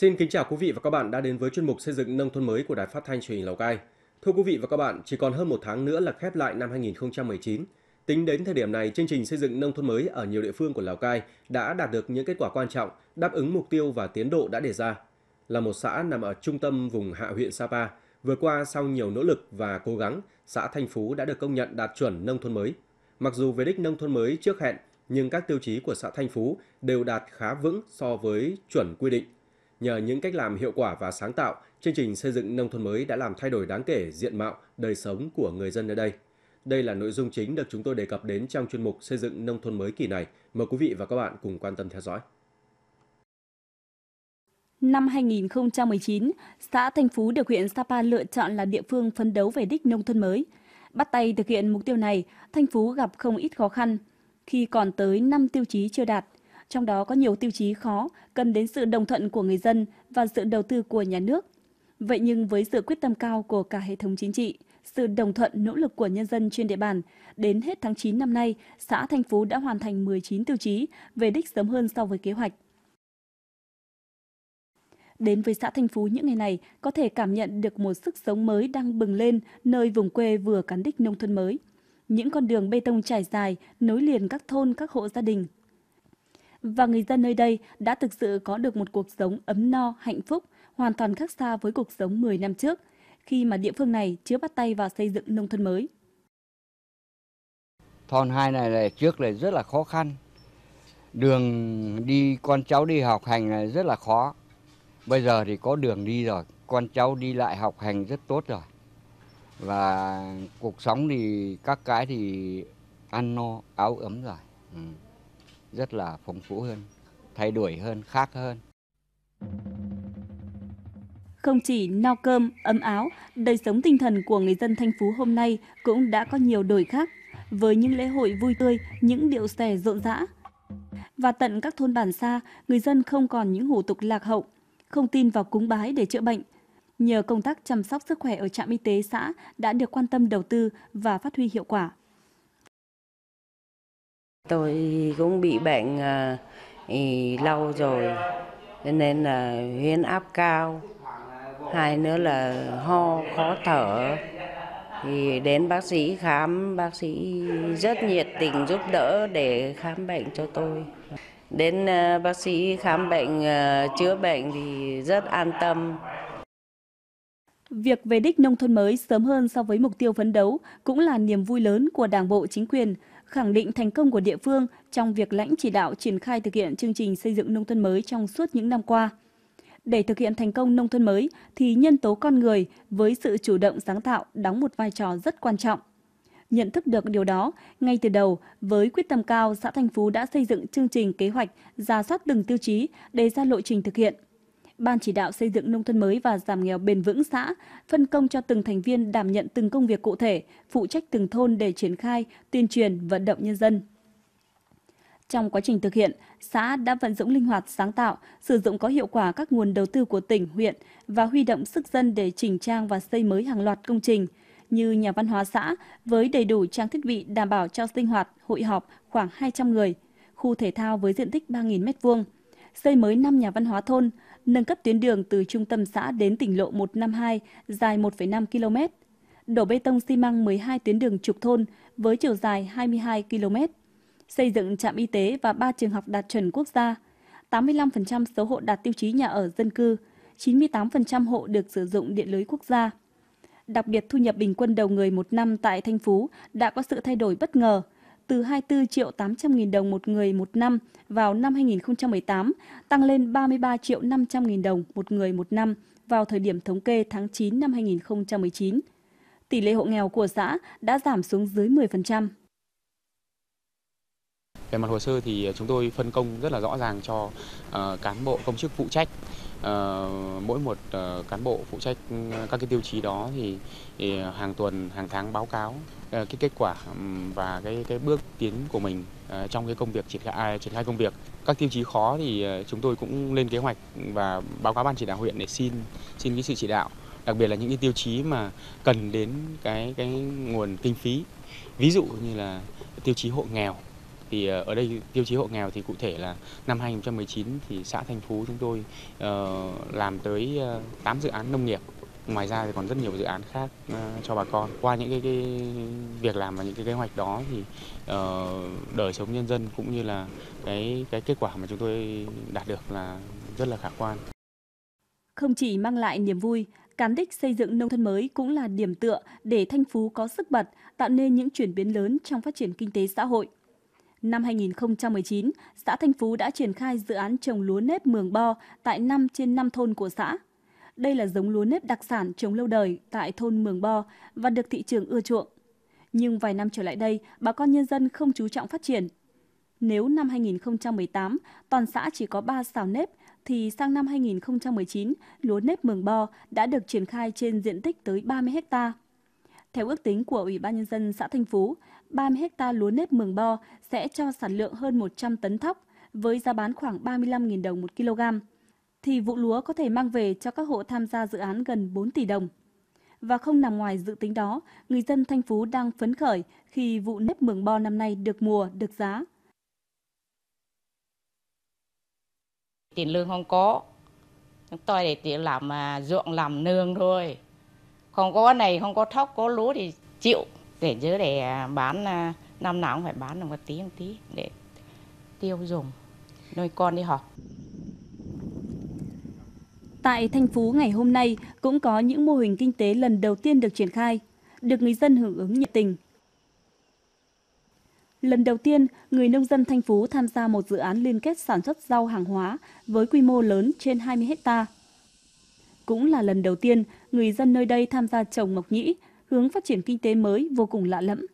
Xin kính chào quý vị và các bạn đã đến với chuyên mục xây dựng nông thôn mới của Đài Phát thanh Truyền hình Lào Cai. Thưa quý vị và các bạn, chỉ còn hơn một tháng nữa là khép lại năm 2019. Tính đến thời điểm này, chương trình xây dựng nông thôn mới ở nhiều địa phương của Lào Cai đã đạt được những kết quả quan trọng, đáp ứng mục tiêu và tiến độ đã đề ra. Là một xã nằm ở trung tâm vùng hạ huyện Sapa, vừa qua sau nhiều nỗ lực và cố gắng, xã Thanh Phú đã được công nhận đạt chuẩn nông thôn mới. Mặc dù về đích nông thôn mới trước hẹn, nhưng các tiêu chí của xã Thanh Phú đều đạt khá vững so với chuẩn quy định – Nhờ những cách làm hiệu quả và sáng tạo, chương trình xây dựng nông thôn mới đã làm thay đổi đáng kể diện mạo, đời sống của người dân ở đây. Đây là nội dung chính được chúng tôi đề cập đến trong chuyên mục xây dựng nông thôn mới kỳ này. Mời quý vị và các bạn cùng quan tâm theo dõi. Năm 2019, xã Thanh Phú được huyện Sapa lựa chọn là địa phương phấn đấu về đích nông thôn mới. Bắt tay thực hiện mục tiêu này, Thanh Phú gặp không ít khó khăn khi còn tới 5 tiêu chí chưa đạt – trong đó có nhiều tiêu chí khó, cần đến sự đồng thuận của người dân và sự đầu tư của nhà nước. Vậy nhưng với sự quyết tâm cao của cả hệ thống chính trị, sự đồng thuận nỗ lực của nhân dân trên địa bàn, đến hết tháng 9 năm nay, xã Thanh Phú đã hoàn thành 19 tiêu chí, về đích sớm hơn so với kế hoạch. Đến với xã Thanh Phú những ngày này, có thể cảm nhận được một sức sống mới đang bừng lên nơi vùng quê vừa cán đích nông thôn mới. Những con đường bê tông trải dài, nối liền các thôn các hộ gia đình, và người dân nơi đây đã thực sự có được một cuộc sống ấm no, hạnh phúc, hoàn toàn khác xa với cuộc sống 10 năm trước, khi mà địa phương này chưa bắt tay vào xây dựng nông thôn mới. Thôn 2 này là trước là rất là khó khăn. Đường đi con cháu đi học hành là rất là khó. Bây giờ thì có đường đi rồi, con cháu đi lại học hành rất tốt rồi. Và cuộc sống thì các cái thì ăn no, áo ấm rồi. Ừ rất là phong phú hơn, thay đổi hơn, khác hơn. Không chỉ no cơm, ấm áo, đời sống tinh thần của người dân Thanh Phú hôm nay cũng đã có nhiều đổi khác với những lễ hội vui tươi, những điệu xòe rộn rã. Và tận các thôn bản xa, người dân không còn những hủ tục lạc hậu, không tin vào cúng bái để chữa bệnh. Nhờ công tác chăm sóc sức khỏe ở trạm y tế xã đã được quan tâm đầu tư và phát huy hiệu quả. Tôi cũng bị bệnh uh, lâu rồi, nên là huyết áp cao, hai nữa là ho, khó thở. Thì đến bác sĩ khám, bác sĩ rất nhiệt tình giúp đỡ để khám bệnh cho tôi. Đến uh, bác sĩ khám bệnh, uh, chữa bệnh thì rất an tâm. Việc về đích nông thôn mới sớm hơn so với mục tiêu phấn đấu cũng là niềm vui lớn của Đảng bộ chính quyền khẳng định thành công của địa phương trong việc lãnh chỉ đạo triển khai thực hiện chương trình xây dựng nông thôn mới trong suốt những năm qua. Để thực hiện thành công nông thôn mới thì nhân tố con người với sự chủ động sáng tạo đóng một vai trò rất quan trọng. Nhận thức được điều đó, ngay từ đầu, với quyết tâm cao, xã Thanh Phú đã xây dựng chương trình kế hoạch, ra soát từng tiêu chí, đề ra lộ trình thực hiện – Ban chỉ đạo xây dựng nông thôn mới và giảm nghèo bền vững xã phân công cho từng thành viên đảm nhận từng công việc cụ thể, phụ trách từng thôn để triển khai, tuyên truyền, vận động nhân dân. Trong quá trình thực hiện, xã đã vận dụng linh hoạt, sáng tạo, sử dụng có hiệu quả các nguồn đầu tư của tỉnh, huyện và huy động sức dân để chỉnh trang và xây mới hàng loạt công trình như nhà văn hóa xã với đầy đủ trang thiết bị đảm bảo cho sinh hoạt, hội họp khoảng 200 người, khu thể thao với diện tích 3.000 m2, xây mới 5 nhà văn hóa thôn, nâng cấp tuyến đường từ trung tâm xã đến tỉnh lộ 152 dài 1,5 km, đổ bê tông xi măng 12 tuyến đường trục thôn với chiều dài 22 km, xây dựng trạm y tế và 3 trường học đạt chuẩn quốc gia, 85% số hộ đạt tiêu chí nhà ở dân cư, 98% hộ được sử dụng điện lưới quốc gia. Đặc biệt, thu nhập bình quân đầu người một năm tại Thanh Phú đã có sự thay đổi bất ngờ – từ 24 triệu 800 nghìn đồng một người một năm vào năm 2018 tăng lên 33 triệu 500 nghìn đồng một người một năm vào thời điểm thống kê tháng 9 năm 2019. Tỷ lệ hộ nghèo của xã đã giảm xuống dưới 10%. Về mặt hồ sơ thì ờ, chúng tôi phân công rất là rõ ràng cho ờ, cán bộ công chức phụ trách ờ, mỗi một cán bộ phụ trách ừ, các cái tiêu chí đó thì, thì hàng tuần hàng tháng báo cáo cái kết quả và cái cái bước tiến của mình trong cái công việc triển khai à, triển khai công việc các tiêu chí khó thì chúng tôi cũng lên kế hoạch và báo cáo ban chỉ đạo huyện để xin xin cái sự chỉ đạo đặc biệt là những cái tiêu chí mà cần đến cái cái nguồn kinh phí ví dụ như là tiêu chí hộ nghèo thì ờ, ở đây tiêu chí hộ nghèo thì cụ thể là năm 2019 thì xã Thanh Phú chúng tôi ờ, làm tới 8 ờ, dự án nông nghiệp ngoài ra thì còn rất nhiều dự án khác cho bà con qua những cái, cái việc làm và những cái kế hoạch đó thì uh, đời sống nhân dân cũng như là cái cái kết quả mà chúng tôi đạt được là rất là khả quan không chỉ mang lại niềm vui cán đích xây dựng nông thôn mới cũng là điểm tựa để thanh phú có sức bật tạo nên những chuyển biến lớn trong phát triển kinh tế xã hội Năm 2019, xã Thanh Phú đã triển khai dự án trồng lúa nếp mường bo tại 5 trên 5 thôn của xã. Đây là giống lúa nếp đặc sản trồng lâu đời tại thôn Mường Bo và được thị trường ưa chuộng. Nhưng vài năm trở lại đây, bà con nhân dân không chú trọng phát triển. Nếu năm 2018 toàn xã chỉ có 3 xào nếp thì sang năm 2019, lúa nếp Mường Bo đã được triển khai trên diện tích tới 30 hectare. Theo ước tính của Ủy ban Nhân dân xã Thanh Phú, 30 hecta lúa nếp mường bo sẽ cho sản lượng hơn 100 tấn thóc với giá bán khoảng 35.000 đồng một kg, thì vụ lúa có thể mang về cho các hộ tham gia dự án gần 4 tỷ đồng. Và không nằm ngoài dự tính đó, người dân Thanh Phú đang phấn khởi khi vụ nếp mường bo năm nay được mùa, được giá. Tiền lương không có, chúng tôi để tiền làm à, ruộng làm nương thôi không có này không có thóc có lúa thì chịu để nhớ để à, bán à, năm nào cũng phải bán được một tí một tí để tiêu dùng nuôi con đi học Tại Thanh Phú ngày hôm nay cũng có những mô hình kinh tế lần đầu tiên được triển khai, được người dân hưởng ứng nhiệt tình. Lần đầu tiên, người nông dân Thanh Phú tham gia một dự án liên kết sản xuất rau hàng hóa với quy mô lớn trên 20 hectare cũng là lần đầu tiên người dân nơi đây tham gia trồng mộc nhĩ, hướng phát triển kinh tế mới vô cùng lạ lẫm.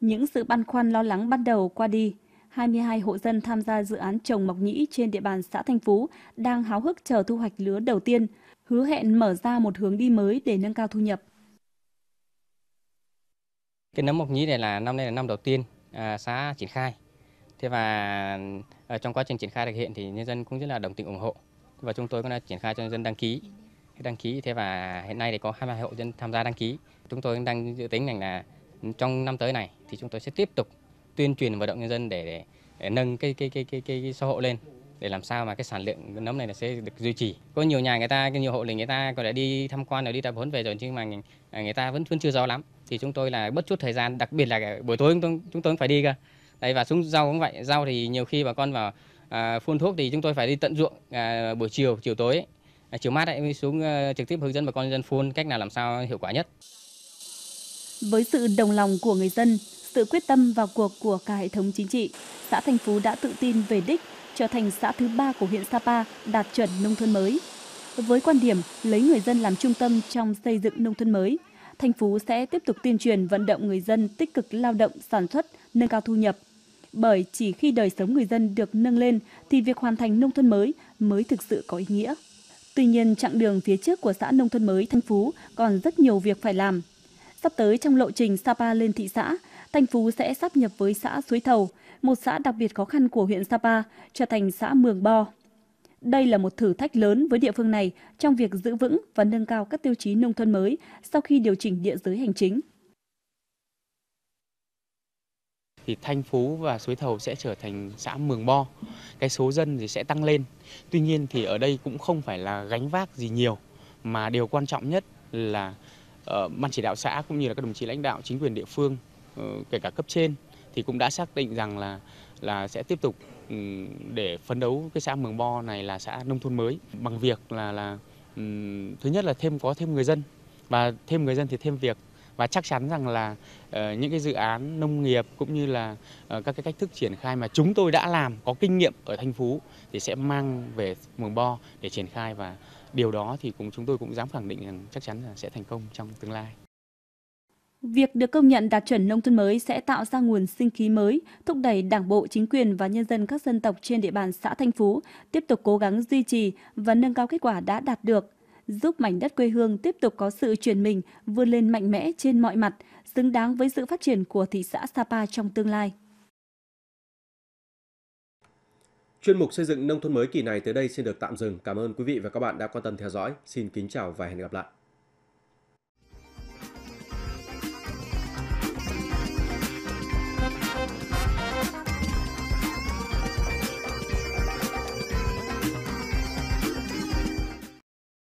Những sự băn khoăn lo lắng ban đầu qua đi, 22 hộ dân tham gia dự án trồng mộc nhĩ trên địa bàn xã Thanh Phú đang háo hức chờ thu hoạch lứa đầu tiên, hứa hẹn mở ra một hướng đi mới để nâng cao thu nhập. Cái nấm mộc nhĩ này là năm nay là năm đầu tiên à, xã triển khai. Thế và ở à, trong quá trình triển khai thực hiện thì nhân dân cũng rất là đồng tình ủng hộ và chúng tôi cũng đã triển khai cho dân đăng ký đăng ký thế và hiện nay thì có 22 hộ dân tham gia đăng ký chúng tôi đang dự tính rằng là trong năm tới này thì chúng tôi sẽ tiếp tục tuyên truyền vận động nhân dân để, để, để nâng cái cái cái cái cái, cái xã hội lên để làm sao mà cái sản lượng nấm này là sẽ được duy trì. Có nhiều nhà người ta, nhiều hộ là người ta còn đã đi tham quan rồi đi tập huấn về rồi nhưng mà người à, ta vẫn vẫn chưa rõ lắm. Thì chúng tôi là bất chút thời gian, đặc biệt là buổi tối chúng tôi, chúng tôi cũng phải đi cơ. đây và xuống rau cũng vậy, rau thì nhiều khi bà con vào À, phun thuốc thì chúng tôi phải đi tận ruộng à, buổi chiều chiều tối à, chiều mát ấy, xuống ờ, trực tiếp hướng dẫn bà con dân phun cách nào làm sao hiệu quả nhất với sự đồng lòng của người dân sự quyết tâm vào cuộc của cả hệ thống chính trị xã Thành Phú đã tự tin về đích trở thành xã thứ ba của huyện Sapa đạt chuẩn nông thôn mới với quan điểm lấy người dân làm trung tâm trong xây dựng nông thôn mới thành phố sẽ tiếp tục tuyên truyền vận động người dân tích cực lao động sản xuất, nâng cao thu nhập, bởi chỉ khi đời sống người dân được nâng lên thì việc hoàn thành nông thôn mới mới thực sự có ý nghĩa. Tuy nhiên, chặng đường phía trước của xã nông thôn mới Thanh Phú còn rất nhiều việc phải làm. Sắp tới trong lộ trình Sapa lên thị xã, Thanh Phú sẽ sắp nhập với xã Suối Thầu, một xã đặc biệt khó khăn của huyện Sapa, trở thành xã Mường Bo. Đây là một thử thách lớn với địa phương này trong việc giữ vững và nâng cao các tiêu chí nông thôn mới sau khi điều chỉnh địa giới hành chính. thì Thanh Phú và Suối Thầu sẽ trở thành xã Mường Bo. Cái số dân thì sẽ tăng lên. Tuy nhiên thì ở đây cũng không phải là gánh vác gì nhiều mà điều quan trọng nhất là uh, ban chỉ đạo xã cũng như là các đồng chí lãnh đạo chính quyền địa phương uh, kể cả cấp trên thì cũng đã xác định rằng là là sẽ tiếp tục um, để phấn đấu cái xã Mường Bo này là xã nông thôn mới bằng việc là là um, thứ nhất là thêm có thêm người dân và thêm người dân thì thêm việc và chắc chắn rằng là ờ, những cái dự án nông nghiệp cũng như là ờ, các cái cách thức triển khai mà chúng tôi đã làm có kinh nghiệm ở Thanh Phú thì sẽ mang về Mường Bo để triển khai và điều đó thì cũng chúng tôi cũng dám khẳng định rằng chắc chắn là sẽ thành công trong tương lai. Việc được công nhận đạt chuẩn nông thôn mới sẽ tạo ra nguồn sinh khí mới, thúc đẩy Đảng bộ, chính quyền và nhân dân các dân tộc trên địa bàn xã Thanh Phú tiếp tục cố gắng duy trì và nâng cao kết quả đã đạt được, giúp mảnh đất quê hương tiếp tục có sự chuyển mình, vươn lên mạnh mẽ trên mọi mặt, xứng đáng với sự phát triển của thị xã Sapa trong tương lai. Chuyên mục xây dựng nông thôn mới kỳ này tới đây xin được tạm dừng. Cảm ơn quý vị và các bạn đã quan tâm theo dõi. Xin kính chào và hẹn gặp lại.